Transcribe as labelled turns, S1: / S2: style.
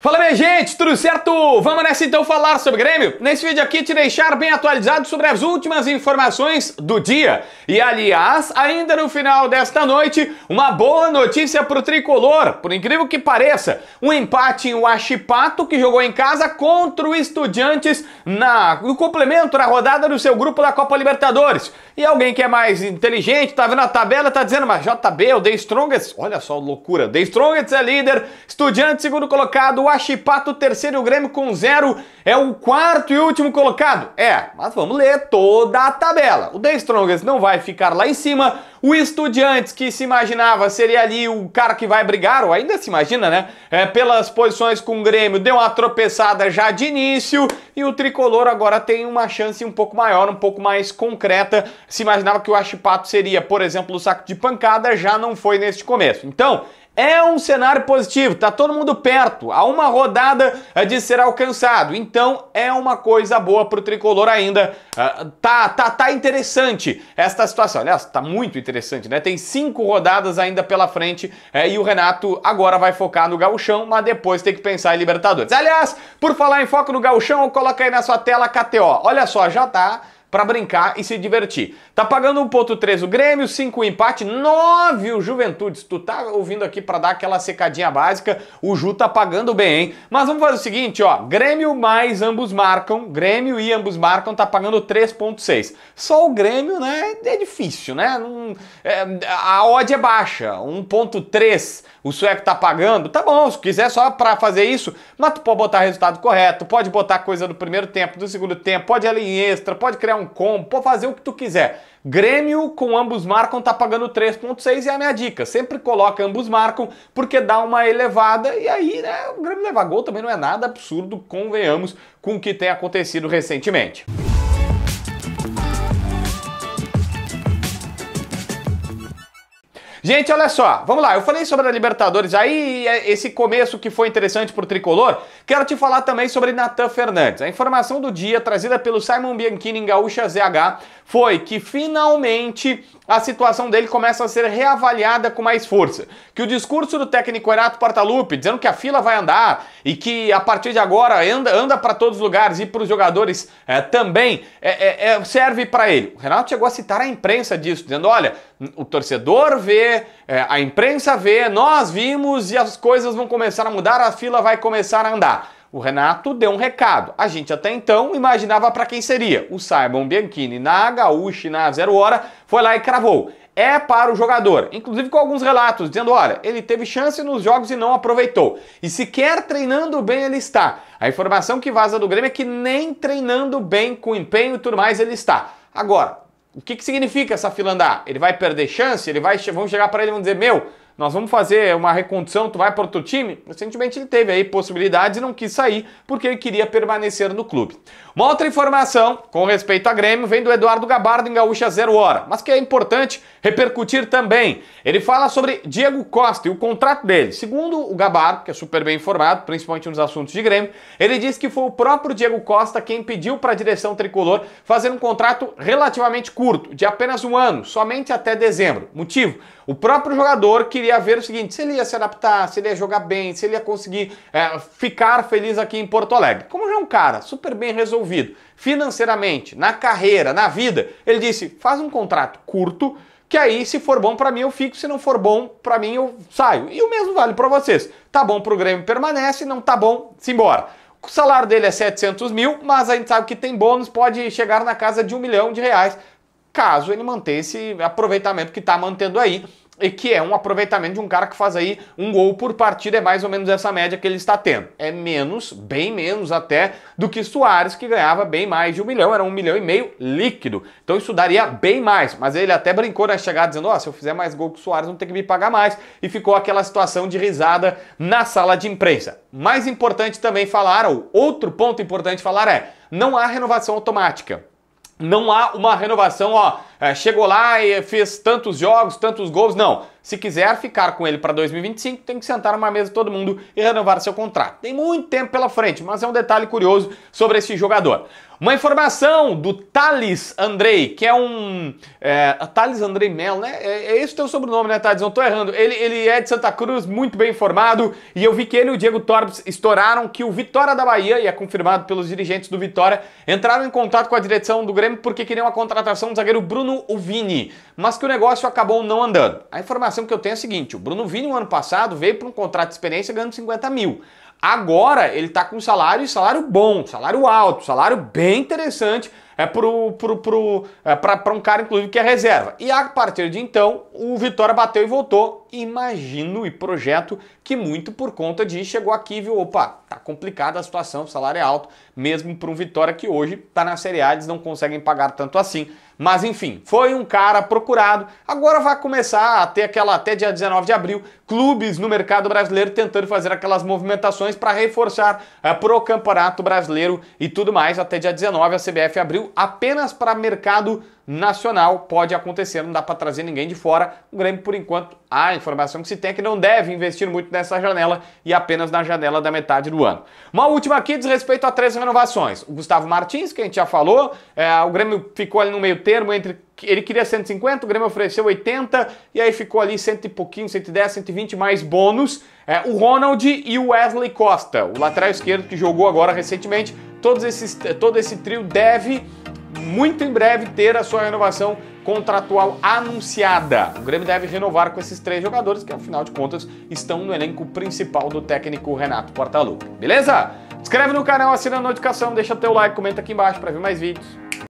S1: Fala minha gente, tudo certo? Vamos nessa então falar sobre Grêmio? Nesse vídeo aqui te deixar bem atualizado sobre as últimas informações do dia. E aliás, ainda no final desta noite, uma boa notícia pro Tricolor, por incrível que pareça. Um empate em Huachipato, que jogou em casa contra o Estudiantes na, no complemento na rodada do seu grupo da Copa Libertadores. E alguém que é mais inteligente, tá vendo a tabela, tá dizendo, mas JB, o The Strongest, olha só loucura, The Strongest é líder, Estudiantes segundo colocado, o Achipato, terceiro o Grêmio com zero, é o quarto e último colocado. É, mas vamos ler toda a tabela. O The Strongest não vai ficar lá em cima, o Estudiantes, que se imaginava seria ali o cara que vai brigar, ou ainda se imagina, né? É, pelas posições com o Grêmio, deu uma tropeçada já de início, e o Tricolor agora tem uma chance um pouco maior, um pouco mais concreta. Se imaginava que o Achipato seria, por exemplo, o saco de pancada, já não foi neste começo. Então, é um cenário positivo, tá todo mundo perto, há uma rodada eh, de ser alcançado. Então é uma coisa boa pro tricolor ainda. Ah, tá, tá, tá interessante esta situação. Aliás, tá muito interessante, né? Tem cinco rodadas ainda pela frente é, e o Renato agora vai focar no gauchão, mas depois tem que pensar em Libertadores. Aliás, por falar em foco no gauchão, coloca aí na sua tela KTO. Olha só, já tá para brincar e se divertir. Tá pagando 1.3 o Grêmio, 5 o empate, 9 o Juventude. Se tu tá ouvindo aqui para dar aquela secadinha básica, o Ju tá pagando bem, hein? Mas vamos fazer o seguinte, ó, Grêmio mais ambos marcam, Grêmio e ambos marcam tá pagando 3.6. Só o Grêmio, né, é difícil, né? Não, é, a odd é baixa, 1.3 o sueco tá pagando, tá bom, se quiser só para fazer isso, mas tu pode botar resultado correto, pode botar coisa do primeiro tempo, do segundo tempo, pode ali em extra, pode criar um combo, pode fazer o que tu quiser. Grêmio com ambos marcam tá pagando 3.6 e é a minha dica. Sempre coloca ambos marcam porque dá uma elevada e aí, né, o Grêmio levar gol também não é nada absurdo, convenhamos, com o que tem acontecido recentemente. Gente, olha só, vamos lá. Eu falei sobre a Libertadores aí, é esse começo que foi interessante para o tricolor. Quero te falar também sobre Natan Fernandes. A informação do dia trazida pelo Simon Bianchini em Gaúcha ZH foi que finalmente a situação dele começa a ser reavaliada com mais força. Que o discurso do técnico Renato Portaluppi, dizendo que a fila vai andar e que a partir de agora anda, anda para todos os lugares e para os jogadores é, também, é, é, é serve para ele. O Renato chegou a citar a imprensa disso, dizendo: olha, o torcedor vê é, a imprensa vê, nós vimos e as coisas vão começar a mudar, a fila vai começar a andar. O Renato deu um recado. A gente até então imaginava para quem seria. O Simon Bianchini na Gaúcha na Zero Hora foi lá e cravou. É para o jogador. Inclusive com alguns relatos dizendo: olha, ele teve chance nos jogos e não aproveitou. E sequer treinando bem ele está. A informação que vaza do Grêmio é que nem treinando bem com empenho e tudo mais ele está. Agora, o que, que significa essa fila andar? Ele vai perder chance? Ele vai, Vamos chegar para ele e vamos dizer: Meu, nós vamos fazer uma recondição, tu vai para outro time? Recentemente ele teve aí possibilidades e não quis sair porque ele queria permanecer no clube. Uma outra informação com respeito a Grêmio vem do Eduardo Gabardo em Gaúcha Zero Hora, mas que é importante repercutir também. Ele fala sobre Diego Costa e o contrato dele. Segundo o Gabardo, que é super bem informado, principalmente nos assuntos de Grêmio, ele disse que foi o próprio Diego Costa quem pediu para a direção tricolor fazer um contrato relativamente curto, de apenas um ano, somente até dezembro. Motivo? O próprio jogador queria ver o seguinte: se ele ia se adaptar, se ele ia jogar bem, se ele ia conseguir é, ficar feliz aqui em Porto Alegre. Como já é um cara super bem resolvido financeiramente, na carreira, na vida, ele disse: faz um contrato curto que aí se for bom para mim eu fico, se não for bom para mim eu saio. E o mesmo vale para vocês. Tá bom para o Grêmio permanece, não tá bom, se embora. O salário dele é 700 mil, mas a gente sabe que tem bônus, pode chegar na casa de um milhão de reais caso ele manter esse aproveitamento que está mantendo aí e que é um aproveitamento de um cara que faz aí um gol por partida, é mais ou menos essa média que ele está tendo. É menos, bem menos até, do que Soares, que ganhava bem mais de um milhão, era um milhão e meio líquido. Então isso daria bem mais, mas ele até brincou na né, chegada dizendo, ó, oh, se eu fizer mais gol que o Soares, vão ter que me pagar mais. E ficou aquela situação de risada na sala de imprensa. Mais importante também falar, ou outro ponto importante falar é, não há renovação automática não há uma renovação, ó, é, chegou lá e fez tantos jogos, tantos gols. Não. Se quiser ficar com ele para 2025, tem que sentar numa mesa todo mundo e renovar seu contrato. Tem muito tempo pela frente, mas é um detalhe curioso sobre esse jogador. Uma informação do Thales Andrei, que é um. É, Thales Andrei Melo, né? É, é esse o teu sobrenome, né, Thales? Não tô errando. Ele, ele é de Santa Cruz, muito bem informado. E eu vi que ele e o Diego Torres estouraram que o Vitória da Bahia, e é confirmado pelos dirigentes do Vitória, entraram em contato com a direção do Grêmio porque queriam a contratação do zagueiro Bruno. Bruno, o Vini, mas que o negócio acabou não andando. A informação que eu tenho é a seguinte: o Bruno Vini, no ano passado, veio para um contrato de experiência ganhando 50 mil. Agora ele está com salário e salário bom, salário alto, salário bem interessante é pro, pro, pro, é, um cara, inclusive, que é reserva. E a partir de então, o Vitória bateu e voltou imagino e projeto que muito por conta de chegou aqui e viu, opa, tá complicada a situação, o salário é alto, mesmo para um Vitória que hoje tá na Série A, eles não conseguem pagar tanto assim. Mas enfim, foi um cara procurado. Agora vai começar a ter aquela até dia 19 de abril, clubes no mercado brasileiro tentando fazer aquelas movimentações para reforçar é, pro Campeonato Brasileiro e tudo mais até dia 19 a CBF abriu apenas para mercado nacional pode acontecer, não dá para trazer ninguém de fora. O Grêmio, por enquanto, a informação que se tem é que não deve investir muito nessa janela e apenas na janela da metade do ano. Uma última aqui diz respeito a três renovações. O Gustavo Martins, que a gente já falou, é, o Grêmio ficou ali no meio termo entre. Ele queria 150, o Grêmio ofereceu 80 e aí ficou ali cento e pouquinho, 110, 120 mais bônus. É, o Ronald e o Wesley Costa, o lateral esquerdo que jogou agora recentemente. Todos esses, todo esse trio deve muito em breve ter a sua renovação contratual anunciada. O Grêmio deve renovar com esses três jogadores que, afinal de contas, estão no elenco principal do técnico Renato Portaluppi. Beleza? Inscreve no canal, assina a notificação, deixa teu like, comenta aqui embaixo para ver mais vídeos.